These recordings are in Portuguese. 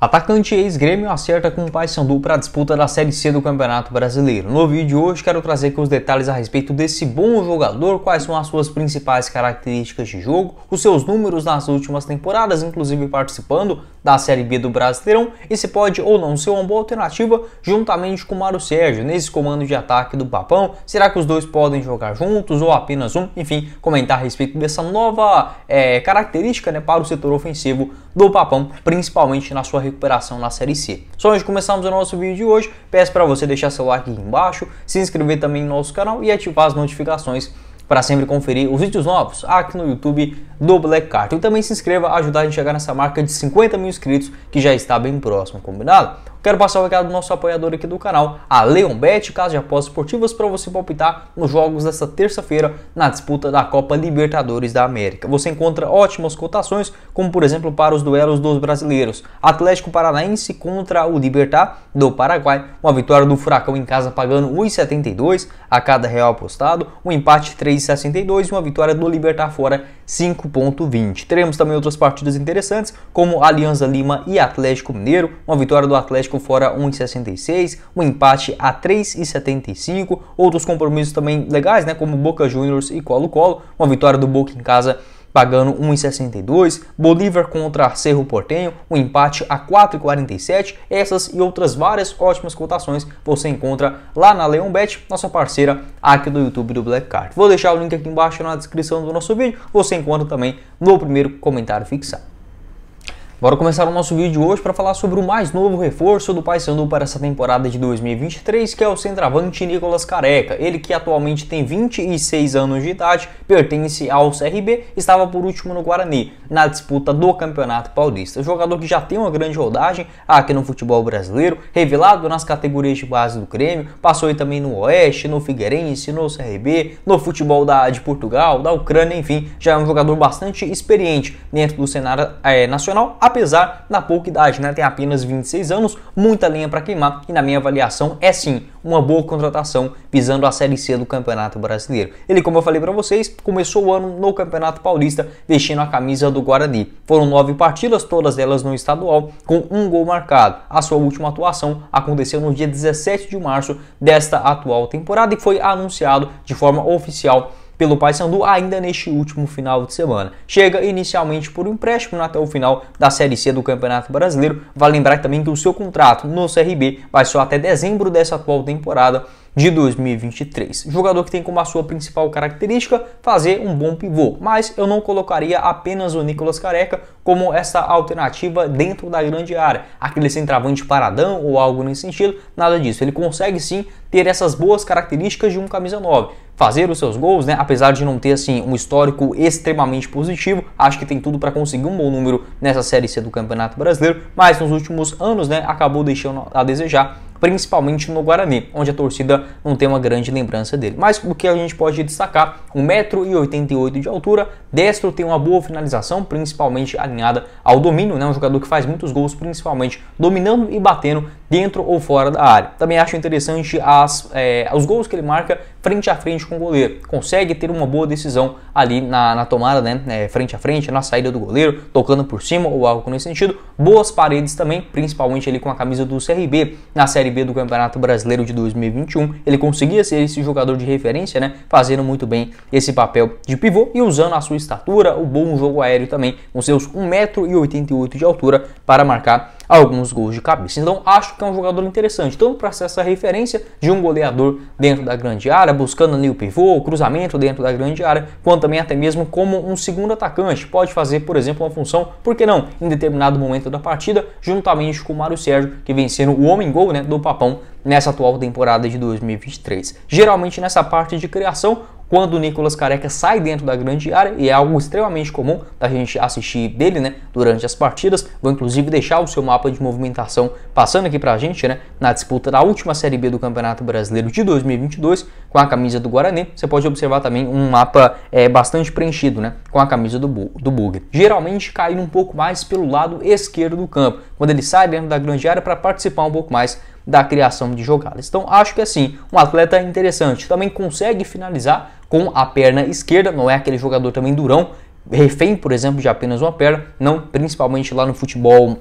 Atacante ex-grêmio acerta com o Paysandu para a disputa da Série C do Campeonato Brasileiro. No vídeo de hoje quero trazer aqui os detalhes a respeito desse bom jogador, quais são as suas principais características de jogo, os seus números nas últimas temporadas, inclusive participando da Série B do Brasileirão, e se pode ou não ser uma boa alternativa juntamente com o Mário Sérgio nesse comando de ataque do Papão. Será que os dois podem jogar juntos ou apenas um? Enfim, comentar a respeito dessa nova é, característica né, para o setor ofensivo do Papão, principalmente na sua recuperação na Série C. Só antes de começarmos o nosso vídeo de hoje, peço para você deixar seu like aqui embaixo, se inscrever também no nosso canal e ativar as notificações para sempre conferir os vídeos novos aqui no YouTube do Black Card. E também se inscreva a ajudar a gente a chegar nessa marca de 50 mil inscritos que já está bem próximo, combinado? Quero passar o recado do nosso apoiador aqui do canal, a Leonbet, casa de apostas esportivas, para você palpitar nos jogos desta terça-feira na disputa da Copa Libertadores da América. Você encontra ótimas cotações, como por exemplo para os duelos dos brasileiros. Atlético Paranaense contra o Libertar do Paraguai, uma vitória do Furacão em casa pagando 1,72 a cada real apostado, um empate 3,62 e uma vitória do Libertar fora 5,20. Teremos também outras partidas interessantes, como Alianza Lima e Atlético Mineiro, uma vitória do Atlético Atlético fora 1,66, um empate a 3,75, outros compromissos também legais, né, como Boca Juniors e Colo-Colo, uma vitória do Boca em casa pagando 1,62, Bolívar contra Cerro Portenho, um empate a 4,47. Essas e outras várias ótimas cotações você encontra lá na Leonbet, nossa parceira aqui do YouTube do Black Card. Vou deixar o link aqui embaixo na descrição do nosso vídeo, você encontra também no primeiro comentário fixado. Bora começar o nosso vídeo de hoje para falar sobre o mais novo reforço do Paysandu para essa temporada de 2023, que é o centroavante Nicolas Careca. Ele que atualmente tem 26 anos de idade, pertence ao CRB, estava por último no Guarani na disputa do Campeonato Paulista. jogador que já tem uma grande rodagem aqui no futebol brasileiro, revelado nas categorias de base do Grêmio, passou aí também no Oeste, no Figueirense, no CRB, no futebol da, de Portugal, da Ucrânia, enfim, já é um jogador bastante experiente dentro do cenário é, nacional apesar da pouca idade, né? Tem apenas 26 anos, muita lenha para queimar e na minha avaliação é sim uma boa contratação visando a Série C do Campeonato Brasileiro. Ele, como eu falei para vocês, começou o ano no Campeonato Paulista vestindo a camisa do Guarani. Foram nove partidas, todas elas no estadual, com um gol marcado. A sua última atuação aconteceu no dia 17 de março desta atual temporada e foi anunciado de forma oficial pelo Paysandu ainda neste último final de semana. Chega inicialmente por empréstimo até o final da Série C do Campeonato Brasileiro. Vale lembrar também que o seu contrato no CRB vai só até dezembro dessa atual temporada de 2023. Jogador que tem como a sua principal característica fazer um bom pivô, mas eu não colocaria apenas o Nicolas Careca como essa alternativa dentro da grande área, aquele centravante paradão ou algo nesse sentido, nada disso. Ele consegue sim ter essas boas características de um camisa 9 fazer os seus gols, né? Apesar de não ter assim um histórico extremamente positivo, acho que tem tudo para conseguir um bom número nessa série C do Campeonato Brasileiro, mas nos últimos anos, né, acabou deixando a desejar principalmente no Guarani, onde a torcida não tem uma grande lembrança dele. Mas o que a gente pode destacar, 1,88m de altura, destro tem uma boa finalização, principalmente alinhada ao domínio, né? um jogador que faz muitos gols, principalmente dominando e batendo dentro ou fora da área. Também acho interessante as, é, os gols que ele marca frente a frente com o goleiro. Consegue ter uma boa decisão ali na, na tomada, né? É, frente a frente, na saída do goleiro, tocando por cima ou algo nesse sentido. Boas paredes também, principalmente ali com a camisa do CRB na Série B do Campeonato Brasileiro de 2021. Ele conseguia ser esse jogador de referência, né? Fazendo muito bem esse papel de pivô e usando a sua estatura, o bom jogo aéreo também, com seus 1,88m de altura para marcar alguns gols de cabeça. Então acho que é um jogador interessante, tanto para ser essa referência de um goleador dentro da grande área, buscando ali o pivô, o cruzamento dentro da grande área, quanto também até mesmo como um segundo atacante. Pode fazer, por exemplo, uma função, por que não, em determinado momento da partida, juntamente com o Mário Sérgio, que vem sendo o homem-gol né, do Papão nessa atual temporada de 2023. Geralmente nessa parte de criação, quando o Nicolas Careca sai dentro da grande área, e é algo extremamente comum da gente assistir dele né, durante as partidas. Vou inclusive deixar o seu mapa de movimentação passando aqui para a gente né, na disputa da última Série B do Campeonato Brasileiro de 2022 com a camisa do Guarani. Você pode observar também um mapa é, bastante preenchido né, com a camisa do, do Bug. Geralmente caindo um pouco mais pelo lado esquerdo do campo, quando ele sai dentro da grande área para participar um pouco mais da criação de jogadas. Então acho que assim, um atleta interessante, também consegue finalizar com a perna esquerda, não é aquele jogador também durão, refém, por exemplo, de apenas uma perna, não principalmente lá no futebol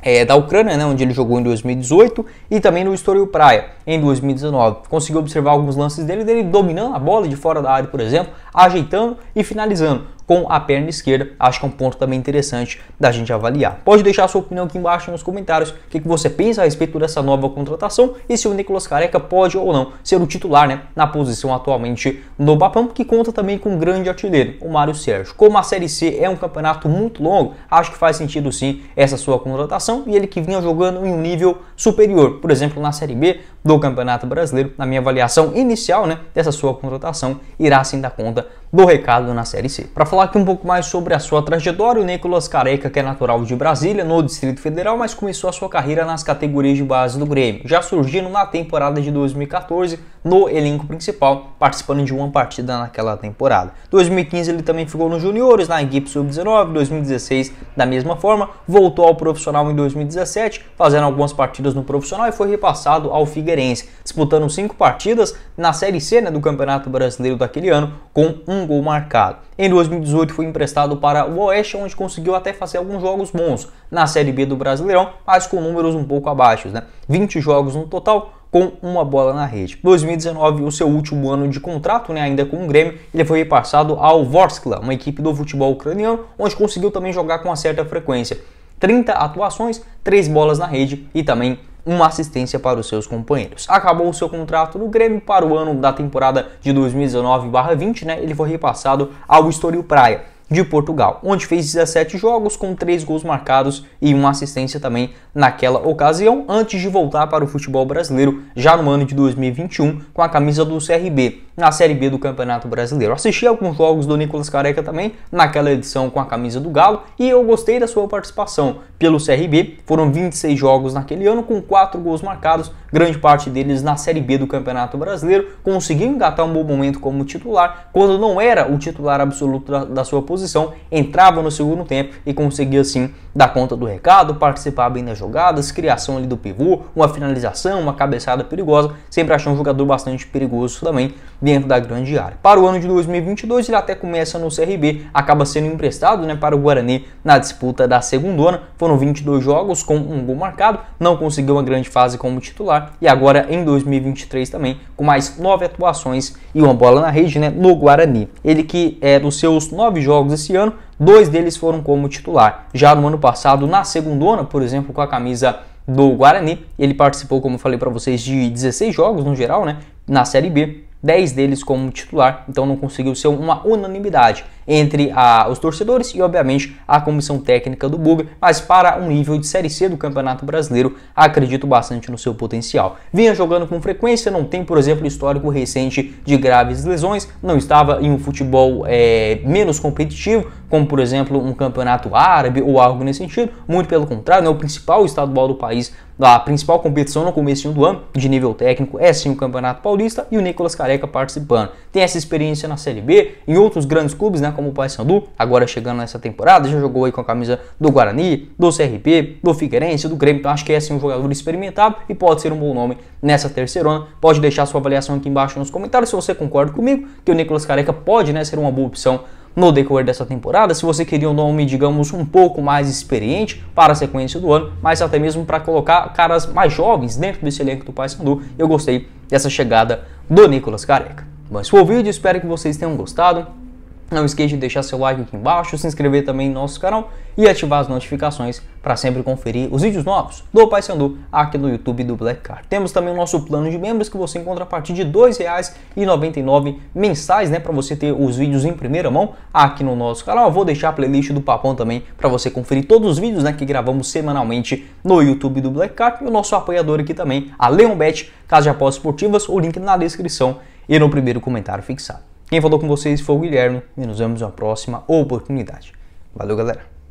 é, da Ucrânia, né, onde ele jogou em 2018, e também no Estoril Praia, em 2019. Conseguiu observar alguns lances dele, dele dominando a bola de fora da área, por exemplo, ajeitando e finalizando com a perna esquerda. Acho que é um ponto também interessante da gente avaliar. Pode deixar sua opinião aqui embaixo nos comentários, o que, que você pensa a respeito dessa nova contratação e se o Nicolas Careca pode ou não ser o titular né, na posição atualmente no Bapão, que conta também com um grande artilheiro, o Mário Sérgio. Como a Série C é um campeonato muito longo, acho que faz sentido sim essa sua contratação e ele que vinha jogando em um nível superior, por exemplo, na Série B, do Campeonato Brasileiro, na minha avaliação inicial né, dessa sua contratação, irá sim dar conta do recado na Série C. Para falar aqui um pouco mais sobre a sua trajetória, o Nicolas Careca, que é natural de Brasília, no Distrito Federal, mas começou a sua carreira nas categorias de base do Grêmio, já surgindo na temporada de 2014 no elenco principal, participando de uma partida naquela temporada. 2015 ele também ficou nos juniores, na equipe sub-19, 2016 da mesma forma, voltou ao profissional em 2017, fazendo algumas partidas no profissional e foi repassado ao Figueiredo Figueirense, disputando cinco partidas na Série C né, do Campeonato Brasileiro daquele ano, com um gol marcado. Em 2018 foi emprestado para o Oeste, onde conseguiu até fazer alguns jogos bons na Série B do Brasileirão, mas com números um pouco abaixo, né? 20 jogos no total, com uma bola na rede. 2019, o seu último ano de contrato, né, ainda com o Grêmio, ele foi repassado ao Vorskla, uma equipe do futebol ucraniano, onde conseguiu também jogar com uma certa frequência. 30 atuações, 3 bolas na rede e também uma assistência para os seus companheiros. Acabou o seu contrato no Grêmio para o ano da temporada de 2019/20, né? Ele foi repassado ao Estoril Praia de Portugal, onde fez 17 jogos com 3 gols marcados e uma assistência também naquela ocasião, antes de voltar para o futebol brasileiro já no ano de 2021 com a camisa do CRB na Série B do Campeonato Brasileiro. Assisti alguns jogos do Nicolas Careca também naquela edição com a camisa do Galo e eu gostei da sua participação pelo CRB. Foram 26 jogos naquele ano com 4 gols marcados, grande parte deles na Série B do Campeonato Brasileiro. Conseguiu engatar um bom momento como titular, quando não era o titular absoluto da, da sua posição posição, entrava no segundo tempo e conseguia assim dar conta do recado, participar bem das jogadas, criação ali do pivô, uma finalização, uma cabeçada perigosa, sempre achou um jogador bastante perigoso também dentro da grande área. Para o ano de 2022 ele até começa no CRB, acaba sendo emprestado né, para o Guarani na disputa da segundona, foram 22 jogos com um gol marcado, não conseguiu uma grande fase como titular e agora em 2023 também com mais nove atuações e uma bola na rede né, no Guarani. Ele que é dos seus nove jogos jogos esse ano, dois deles foram como titular. Já no ano passado, na segundona, por exemplo, com a camisa do Guarani, ele participou, como eu falei para vocês, de 16 jogos no geral, né, na Série B, 10 deles como titular, então não conseguiu ser uma unanimidade entre a, os torcedores e, obviamente, a comissão técnica do Buga, mas para um nível de Série C do Campeonato Brasileiro, acredito bastante no seu potencial. Vinha jogando com frequência, não tem, por exemplo, histórico recente de graves lesões, não estava em um futebol é, menos competitivo, como, por exemplo, um campeonato árabe ou algo nesse sentido, muito pelo contrário, é o principal estadual do país a principal competição no começo do ano, de nível técnico, é sim o Campeonato Paulista e o Nicolas Careca participando. Tem essa experiência na Série B, em outros grandes clubes, né? Como o Paysandu, agora chegando nessa temporada, já jogou aí com a camisa do Guarani, do CRP, do Figueirense, do Grêmio. Então acho que é assim um jogador experimentado e pode ser um bom nome nessa terceirona. Pode deixar sua avaliação aqui embaixo nos comentários se você concorda comigo que o Nicolas Careca pode, né, ser uma boa opção no decorrer dessa temporada, se você queria um nome, digamos, um pouco mais experiente para a sequência do ano, mas até mesmo para colocar caras mais jovens dentro desse elenco do Paysandu, eu gostei dessa chegada do Nicolas Careca. Mas foi o vídeo, espero que vocês tenham gostado. Não esqueça de deixar seu like aqui embaixo, se inscrever também no nosso canal e ativar as notificações para sempre conferir os vídeos novos do Pai Sandu aqui no YouTube do Black Card. Temos também o nosso plano de membros que você encontra a partir de R$ 2,99 mensais, né, para você ter os vídeos em primeira mão aqui no nosso canal. Eu vou deixar a playlist do Papão também para você conferir todos os vídeos, né, que gravamos semanalmente no YouTube do Black Card e o nosso apoiador aqui também, a Leonbet, Casa de Apostas Esportivas, o link na descrição e no primeiro comentário fixado. Quem falou com vocês foi o Guilherme e nos vemos na próxima oportunidade. Valeu, galera!